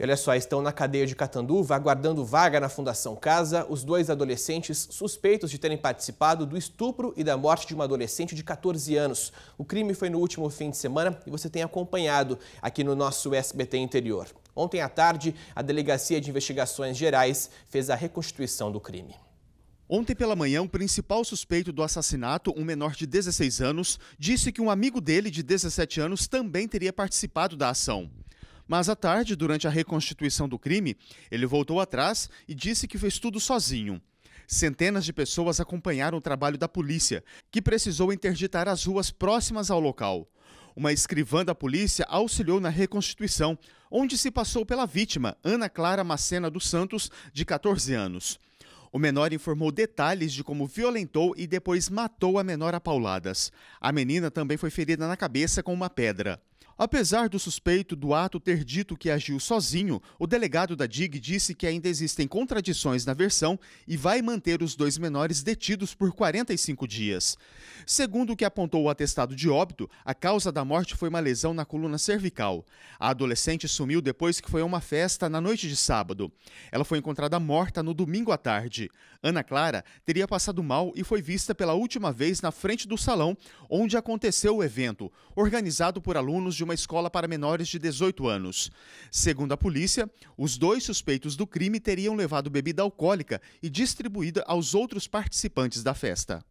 E olha só, estão na cadeia de Catanduva, aguardando vaga na Fundação Casa, os dois adolescentes suspeitos de terem participado do estupro e da morte de uma adolescente de 14 anos. O crime foi no último fim de semana e você tem acompanhado aqui no nosso SBT Interior. Ontem à tarde, a Delegacia de Investigações Gerais fez a reconstituição do crime. Ontem pela manhã, o principal suspeito do assassinato, um menor de 16 anos, disse que um amigo dele de 17 anos também teria participado da ação. Mas à tarde, durante a reconstituição do crime, ele voltou atrás e disse que fez tudo sozinho. Centenas de pessoas acompanharam o trabalho da polícia, que precisou interditar as ruas próximas ao local. Uma escrivã da polícia auxiliou na reconstituição, onde se passou pela vítima, Ana Clara Macena dos Santos, de 14 anos. O menor informou detalhes de como violentou e depois matou a menor a pauladas. A menina também foi ferida na cabeça com uma pedra. Apesar do suspeito do ato ter dito que agiu sozinho, o delegado da DIG disse que ainda existem contradições na versão e vai manter os dois menores detidos por 45 dias. Segundo o que apontou o atestado de óbito, a causa da morte foi uma lesão na coluna cervical. A adolescente sumiu depois que foi a uma festa na noite de sábado. Ela foi encontrada morta no domingo à tarde. Ana Clara teria passado mal e foi vista pela última vez na frente do salão onde aconteceu o evento, organizado por alunos de uma escola para menores de 18 anos. Segundo a polícia, os dois suspeitos do crime teriam levado bebida alcoólica e distribuída aos outros participantes da festa.